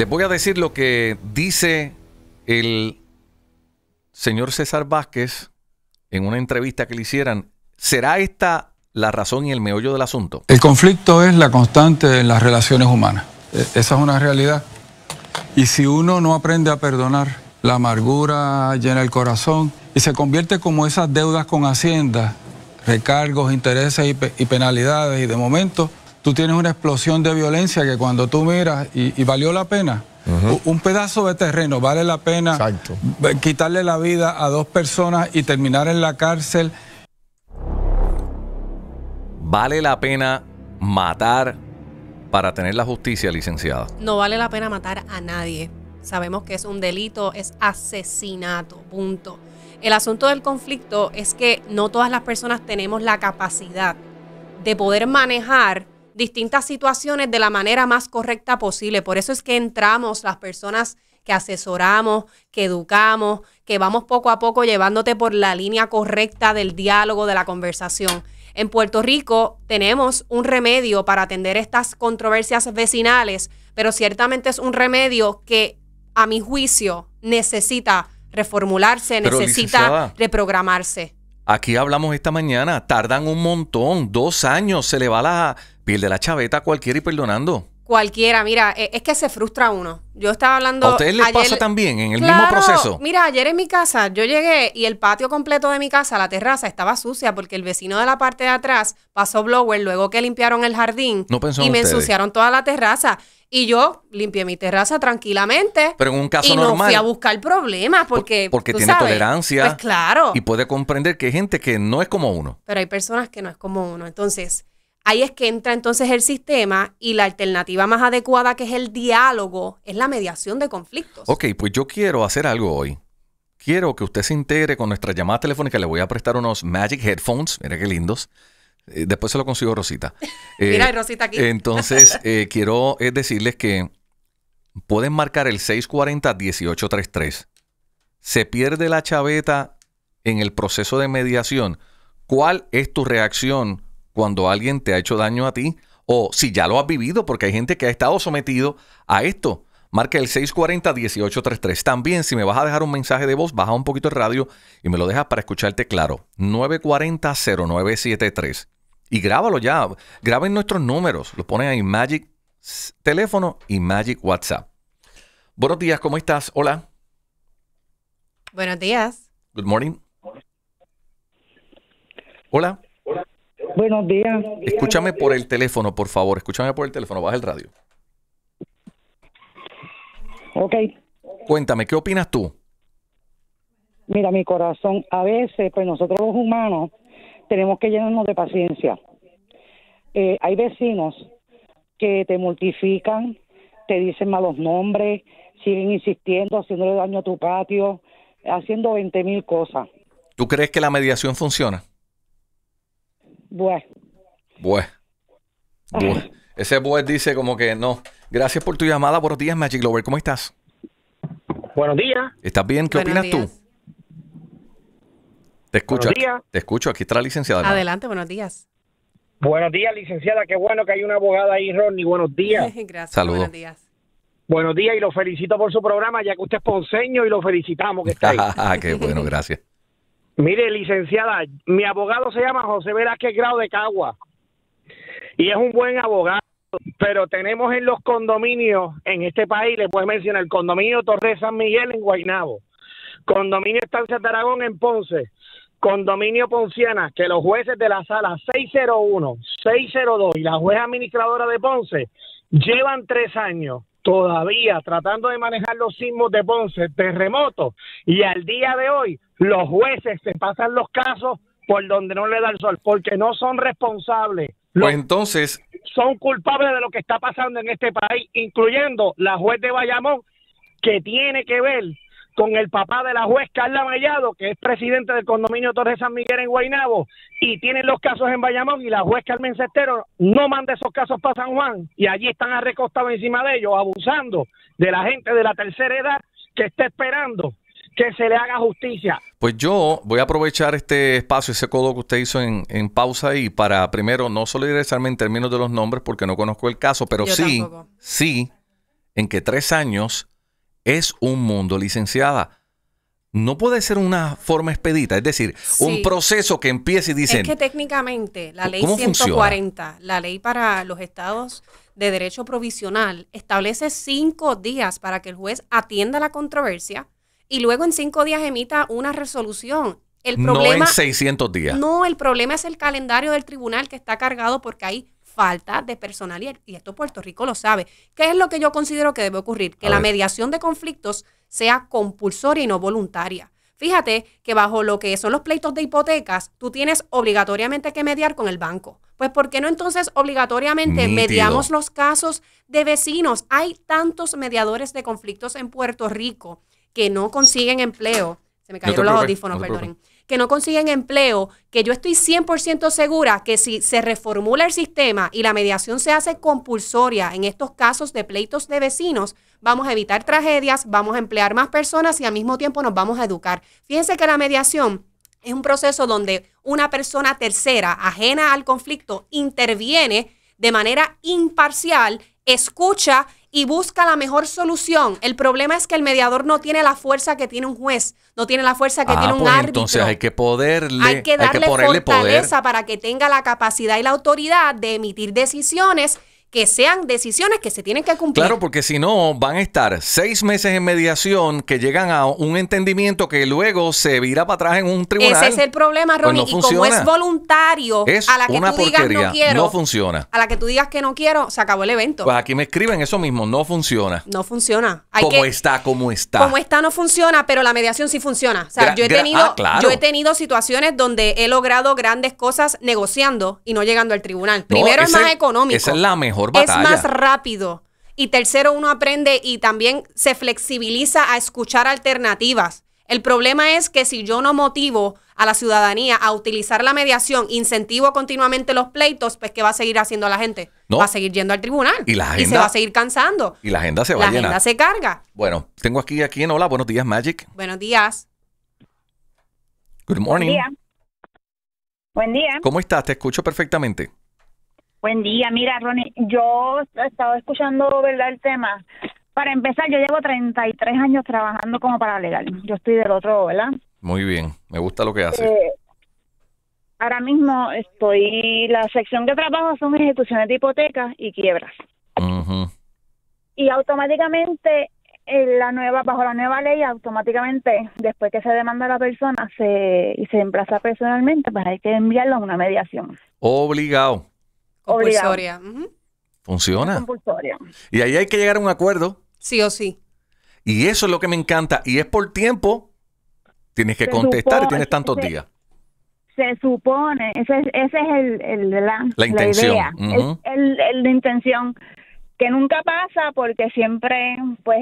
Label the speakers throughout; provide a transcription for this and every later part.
Speaker 1: Les voy a decir lo que dice el señor César Vázquez en una entrevista que le hicieran. ¿Será esta la razón y el meollo del asunto? El conflicto es la constante en las relaciones humanas. E, esa es una realidad. Y si uno no aprende a perdonar, la amargura llena el corazón y se convierte como esas deudas con Hacienda, recargos, intereses y, y penalidades. Y de momento tú tienes una explosión de violencia que cuando tú miras y, valió la pena. Un pedazo de terreno vale la pena quitarle la vida a dos personas y terminar en la cárcel. ¿Vale la pena matar para tener la justicia, licenciada?
Speaker 2: No vale la pena matar a nadie. Sabemos que es un delito, es asesinato, punto. El asunto del conflicto es que no todas las personas tenemos la capacidad de poder manejar distintas situaciones de la manera más correcta posible. Por eso es que entramos las personas que asesoramos, que educamos, que vamos poco a poco llevándote por la línea correcta del diálogo, de la conversación. En Puerto Rico tenemos un remedio para atender estas controversias vecinales, pero ciertamente es un remedio que a mi juicio necesita reformularse, necesita reprogramarse.
Speaker 1: Aquí hablamos esta mañana, tardan un montón, dos años, se le va la piel de la chaveta a cualquiera y perdonando
Speaker 2: cualquiera, mira, e, es que se frustra uno. Yo estaba hablando. ¿A ustedes les pasa también en el mismo proceso? Mira, ayer en mi casa, yo llegué y el patio completo de mi casa, la terraza, estaba sucia porque el vecino de la parte de atrás pasó blower luego que limpiaron el jardín no y me ensuciaron toda la terraza. Y yo limpié mi terraza tranquilamente.
Speaker 1: Pero en un caso normal. Y no fui a
Speaker 2: buscar problemas porque. porque tiene tolerancia. Pues claro. Y
Speaker 1: puede comprender que hay gente que no es como uno.
Speaker 2: Pero hay personas que no es como uno. Entonces, Ahí es que entra entonces el sistema y la alternativa más adecuada que es el diálogo, es la mediación de conflictos.
Speaker 1: Ok, pues yo quiero hacer algo hoy. Quiero que usted se integre con nuestra llamada telefónica. Le voy a prestar unos Magic Headphones. Mira qué lindos. Eh, después se lo consigo Rosita. Eh, Mira, Rosita aquí. entonces, eh, quiero eh, decirles que pueden marcar el 640-1833. Se pierde la chaveta en el proceso de mediación. ¿Cuál es tu reacción? cuando alguien te ha hecho daño a ti o si ya lo has vivido, porque hay gente que ha estado sometido a esto. Marca el 640-1833. También, si me vas a dejar un mensaje de voz, baja un poquito el radio y me lo dejas para escucharte claro. 940-0973. Y grábalo ya. Graben nuestros números. Lo ponen ahí Magic Teléfono y Magic WhatsApp. Buenos días, ¿cómo estás? Hola.
Speaker 2: Buenos días.
Speaker 1: Good morning. Hola.
Speaker 3: Buenos
Speaker 2: días. Escúchame
Speaker 1: por el teléfono, por favor. Escúchame por el teléfono. Baja el radio. Ok. Cuéntame, ¿qué opinas tú?
Speaker 3: Mira, mi corazón, a veces, pues nosotros los humanos tenemos que llenarnos de paciencia. Eh, hay vecinos que te multiplican, te dicen malos nombres, siguen insistiendo, haciéndole daño a tu patio, haciendo 20 mil cosas.
Speaker 1: ¿Tú crees que la mediación funciona? Bues, bueno Ese buen dice como que no. Gracias por tu llamada. Buenos días, Magic Glover. ¿Cómo estás? Buenos días. ¿Estás bien? ¿Qué opinas tú? Te escucho. Buenos días. Te escucho. Aquí está la licenciada.
Speaker 2: Adelante, buenos días.
Speaker 3: Buenos días, licenciada. Qué bueno que hay una abogada ahí, Ronnie. Buenos días.
Speaker 2: Gracias. Saludos. Buenos días.
Speaker 3: Buenos días y lo felicito por su programa, ya que usted es ponceño y lo felicitamos que está ahí. Ah, qué bueno, gracias. Mire, licenciada, mi abogado se llama José Velázquez Grau de Cagua y es un buen abogado, pero tenemos en los condominios en este país, les puedo mencionar el condominio Torres San Miguel en Guaynabo, condominio Estancia de Aragón en Ponce, condominio Ponciana, que los jueces de la sala 601, 602 y la juez administradora de Ponce llevan tres años todavía tratando de manejar los sismos de Ponce, terremotos, y al día de hoy los jueces se pasan los casos por donde no le da el sol, porque no son responsables. Pues
Speaker 1: entonces...
Speaker 3: Son culpables de lo que está pasando en este país, incluyendo la juez de Bayamón, que tiene que ver con el papá de la juez Carla Vallado, que es presidente del condominio Torres San Miguel en Guaynabo, y tienen los casos en Bayamón, y la juez Carmen Cestero no manda esos casos para San Juan, y allí están arrecostados encima de ellos, abusando de la gente de la tercera edad que está esperando que se le haga justicia.
Speaker 1: Pues yo voy a aprovechar este espacio, ese codo que usted hizo en, pausa y para primero no solo solidarizarme en términos de los nombres porque no conozco el caso, pero sí, sí, en que tres años es un mundo, licenciada no puede ser una forma expedita, es decir, un proceso que empiece y dice. Es que
Speaker 2: técnicamente la ley 140, la ley para los estados de derecho provisional, establece cinco días para que el juez atienda la controversia y luego en cinco días emita una resolución. El problema, no en
Speaker 1: 600 días. No,
Speaker 2: el problema es el calendario del tribunal que está cargado porque hay falta de personal, y esto Puerto Rico lo sabe. ¿Qué es lo que yo considero que debe ocurrir? Que la mediación de conflictos sea compulsoria y no voluntaria. Fíjate que bajo lo que son los pleitos de hipotecas, tú tienes obligatoriamente que mediar con el banco. Pues ¿por qué no entonces obligatoriamente mediamos los casos de vecinos? Hay tantos mediadores de conflictos en Puerto Rico que no consiguen empleo. Se me cayeron los audífonos, que no consiguen empleo, que yo estoy 100% segura que si se reformula el sistema y la mediación se hace compulsoria en estos casos de pleitos de vecinos, vamos a evitar tragedias, vamos a emplear más personas y al mismo tiempo nos vamos a educar. Fíjense que la mediación es un proceso donde una persona tercera, ajena al conflicto, interviene de manera imparcial, escucha y busca la mejor solución. El problema es que el mediador no tiene la fuerza que tiene un juez, no tiene la fuerza que ah, tiene un pues, árbitro. Entonces
Speaker 1: hay que poderle, hay que darle fortaleza
Speaker 2: para que tenga la capacidad y la autoridad de emitir decisiones que sean decisiones que se tienen que cumplir. Claro,
Speaker 1: porque si no, van a estar seis meses en mediación que llegan a un entendimiento que luego se vira para atrás en un tribunal. Ese es el
Speaker 2: problema, pues Ronnie. y como es voluntario, a la que tú digas no quiero. No funciona. A la que tú digas que no quiero, se acabó el evento. Pues
Speaker 1: aquí me escriben eso mismo, no funciona.
Speaker 2: No funciona. como
Speaker 1: está, como está. Como
Speaker 2: está, no funciona, pero la mediación sí funciona. O sea, yo, he tenido, ah, yo he tenido situaciones donde he logrado grandes cosas negociando y no llegando al tribunal. Primero es más económico. Esa es la mejor es más rápido. Y tercero, uno aprende y también se flexibiliza a escuchar alternativas. El problema es que si yo no motivo a la ciudadanía a utilizar la mediación, incentivo continuamente los pleitos, pues ¿qué va a seguir haciendo la gente? Va a seguir yendo al tribunal. Y, la gente se va a seguir cansando.
Speaker 1: Y la agenda se va La agenda se carga. Bueno, tengo aquí a quien. Hola, buenos días, Magic.
Speaker 2: Buenos días. Good morning. Buen día.
Speaker 1: ¿Cómo estás? Te escucho perfectamente.
Speaker 2: Buen día, mira, Ronnie, yo he estado escuchando, ¿verdad?, el tema. Para empezar, yo llevo 33 años trabajando como paralegal. Yo estoy del otro, ¿verdad?
Speaker 1: Muy bien, me gusta lo que haces.
Speaker 2: Eh, ahora mismo estoy, la sección que trabajo son ejecuciones de hipotecas y quiebras. Y automáticamente, eh, la nueva bajo la nueva ley, automáticamente, después que se demanda a la persona se, y se emplaza personalmente, pues hay que enviarlo a una mediación.
Speaker 1: Obligado
Speaker 2: obligatoria
Speaker 1: Funciona. Y ahí hay que llegar a un acuerdo.
Speaker 2: Sí o sí.
Speaker 1: Y eso es lo que me encanta. Y es por tiempo. Tienes que contestar y tienes tantos días.
Speaker 2: Se supone, ese, es el, el la, intención. idea. el, la intención que nunca pasa porque siempre, pues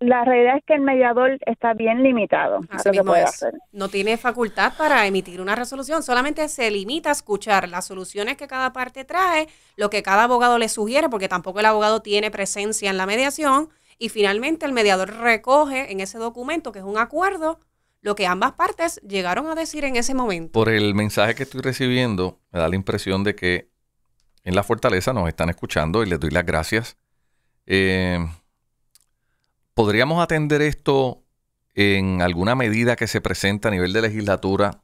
Speaker 2: la realidad es que el mediador está bien limitado. lo que puede hacer. No tiene facultad para emitir una resolución, solamente se limita a escuchar las soluciones que cada parte trae, lo que cada abogado le sugiere, porque tampoco el abogado tiene presencia en la mediación, y finalmente el mediador recoge en ese documento, que es un acuerdo, lo que ambas partes llegaron a decir en ese momento.
Speaker 1: Por el mensaje que estoy recibiendo, me da la impresión de que en la fortaleza nos están escuchando y les doy las gracias eh, ¿Podríamos atender esto en alguna medida que se presenta a nivel de legislatura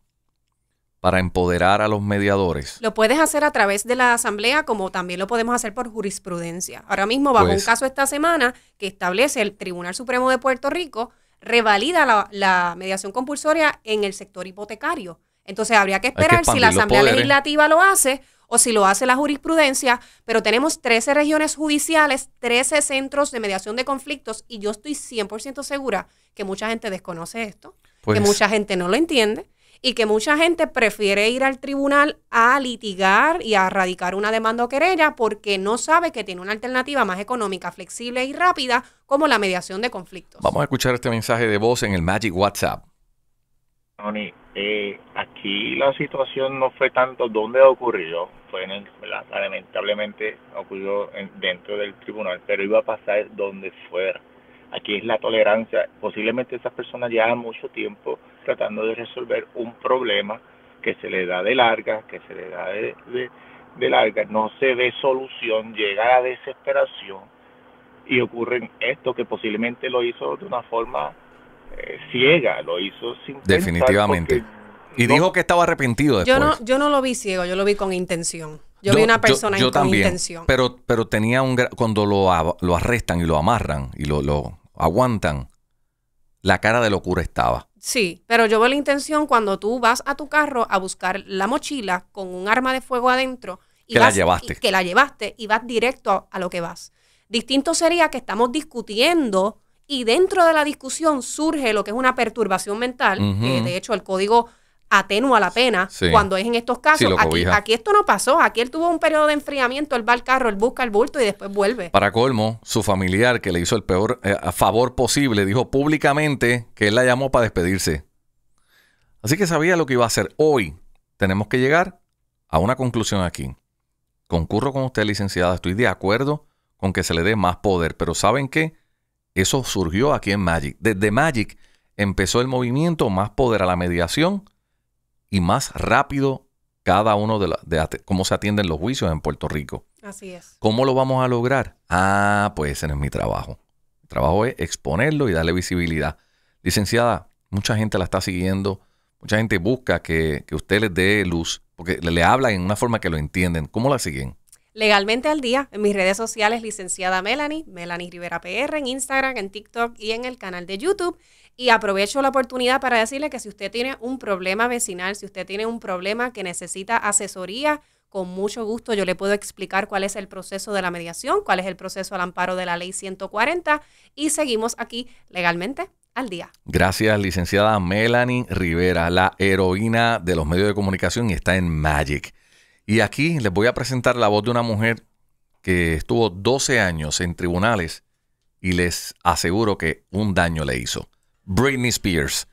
Speaker 1: para empoderar a los mediadores?
Speaker 2: Lo puedes hacer a través de la asamblea como también lo podemos hacer por jurisprudencia. Ahora mismo bajo un pues caso esta semana que establece el Tribunal Supremo de Puerto Rico revalida la, mediación compulsoria en el sector hipotecario. Entonces habría que esperar si la Asamblea Legislativa lo hace o si lo hace la jurisprudencia, pero tenemos 13 regiones judiciales, 13 centros de mediación de conflictos y yo estoy 100% segura que mucha gente desconoce esto, que pues mucha gente no lo entiende y que mucha gente prefiere ir al tribunal a litigar y a radicar una demanda o querella porque no sabe que tiene una alternativa más económica, flexible y rápida como la mediación de conflictos.
Speaker 1: Vamos a escuchar este mensaje de voz en el Magic WhatsApp.
Speaker 2: Tony,
Speaker 3: eh, aquí la situación no fue tanto dónde ocurrió, fue lamentablemente ocurrió dentro del tribunal, pero iba a pasar donde fuera. Aquí es la tolerancia. Posiblemente esas personas llevan mucho tiempo tratando de resolver un problema que se le da de larga, que se le da de, larga, no se ve solución, llega a desesperación y ocurren esto que posiblemente lo hizo de una forma eh, ciega, lo hizo sin
Speaker 1: Definitivamente. Y dijo que estaba arrepentido
Speaker 2: después. Yo no, yo no lo vi ciego, yo lo vi con intención. Yo, vi una persona yo, con también, intención.
Speaker 1: Pero, pero tenía un... Cuando lo, lo arrestan y lo amarran y lo, lo aguantan, la cara de locura estaba.
Speaker 2: Sí, pero yo veo la intención cuando tú vas a tu carro a buscar la mochila con un arma de fuego adentro.
Speaker 3: que la llevaste. que
Speaker 2: la llevaste y vas directo a, lo que vas. Distinto sería que estamos discutiendo y dentro de la discusión surge lo que es una perturbación mental, de hecho el código atenua la pena cuando es en estos casos. aquí, esto no pasó, aquí él tuvo un periodo de enfriamiento, él va al carro, él busca el bulto y después vuelve.
Speaker 1: Para colmo, su familiar que le hizo el peor eh, favor posible dijo públicamente que él la llamó para despedirse. Así que sabía lo que iba a hacer. Hoy tenemos que llegar a una conclusión aquí. Concurro con usted, licenciada, estoy de acuerdo con que se le dé más poder, pero ¿saben qué? Eso surgió aquí en Magic. Desde Magic empezó el movimiento más poder a la mediación y más rápido cada uno de, cómo se atienden los juicios en Puerto Rico. Así es. ¿Cómo lo vamos a lograr? Ah, pues ese no es mi trabajo. Mi trabajo es exponerlo y darle visibilidad. Licenciada, mucha gente la está siguiendo, mucha gente busca que, que usted les dé luz, porque le, habla en una forma que lo entienden. ¿Cómo la siguen?
Speaker 2: Legalmente al Día, en mis redes sociales, licenciada Melanie, Melanie Rivera PR, en Instagram, en TikTok y en el canal de YouTube. Y aprovecho la oportunidad para decirle que si usted tiene un problema vecinal, si usted tiene un problema que necesita asesoría, con mucho gusto yo le puedo explicar cuál es el proceso de la mediación, cuál es el proceso al amparo de la ley 140 y seguimos aquí legalmente al día.
Speaker 1: Gracias, licenciada Melanie Rivera, la heroína de los medios de comunicación y está en Magic. Y aquí les voy a presentar la voz de una mujer que estuvo 12 años en tribunales y les aseguro que un daño le hizo. Britney Spears.